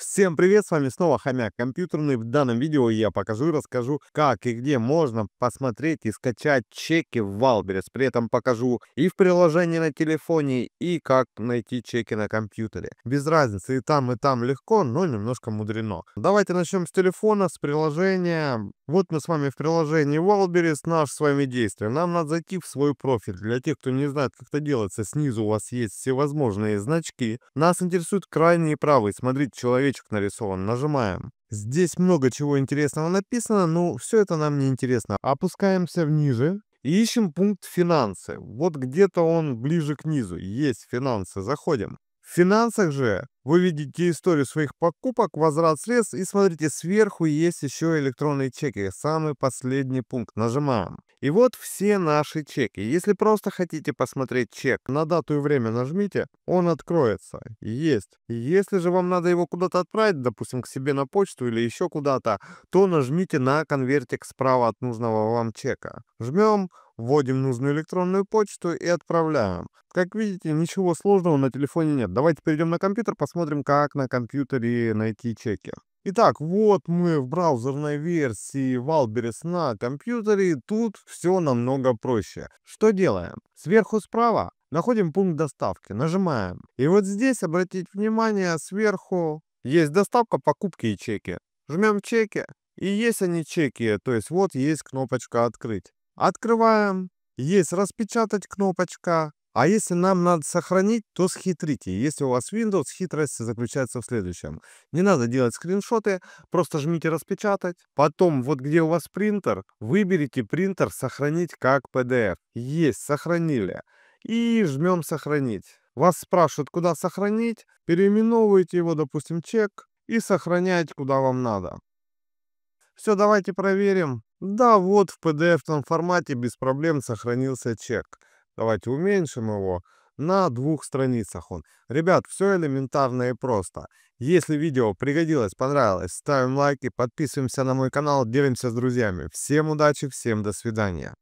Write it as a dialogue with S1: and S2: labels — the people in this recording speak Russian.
S1: Всем привет, с вами снова Хомяк Компьютерный. В данном видео я покажу и расскажу, как и где можно посмотреть и скачать чеки в Валберес. При этом покажу и в приложении на телефоне, и как найти чеки на компьютере. Без разницы, и там, и там легко, но немножко мудрено. Давайте начнем с телефона, с приложения. Вот мы с вами в приложении Wildberries, наш с вами действие. Нам надо зайти в свой профиль. Для тех, кто не знает, как это делается, снизу у вас есть всевозможные значки. Нас интересует крайний правый. Смотрите, человечек нарисован. Нажимаем. Здесь много чего интересного написано, но все это нам не интересно. Опускаемся вниже. И ищем пункт «Финансы». Вот где-то он ближе к низу. Есть финансы. Заходим. В финансах же вы видите историю своих покупок, возврат средств и смотрите, сверху есть еще электронные чеки. Самый последний пункт. Нажимаем. И вот все наши чеки. Если просто хотите посмотреть чек, на дату и время нажмите, он откроется. Есть. Если же вам надо его куда-то отправить, допустим, к себе на почту или еще куда-то, то нажмите на конвертик справа от нужного вам чека. Жмем, Вводим нужную электронную почту и отправляем. Как видите, ничего сложного на телефоне нет. Давайте перейдем на компьютер, посмотрим, как на компьютере найти чеки. Итак, вот мы в браузерной версии Valberis на компьютере. Тут все намного проще. Что делаем? Сверху справа находим пункт доставки, нажимаем. И вот здесь, обратите внимание, сверху есть доставка, покупки и чеки. Жмем чеки. И есть они чеки, то есть вот есть кнопочка «Открыть». Открываем. Есть распечатать кнопочка. А если нам надо сохранить, то схитрите. Если у вас Windows, хитрость заключается в следующем. Не надо делать скриншоты, просто жмите распечатать. Потом, вот где у вас принтер, выберите принтер сохранить как PDF. Есть, сохранили. И жмем сохранить. Вас спрашивают, куда сохранить. Переименовываете его, допустим, чек и сохраняйте куда вам надо. Все, давайте проверим. Да, вот в PDF формате без проблем сохранился чек. Давайте уменьшим его. На двух страницах он. Ребят, все элементарно и просто. Если видео пригодилось, понравилось, ставим лайки, подписываемся на мой канал, делимся с друзьями. Всем удачи, всем до свидания.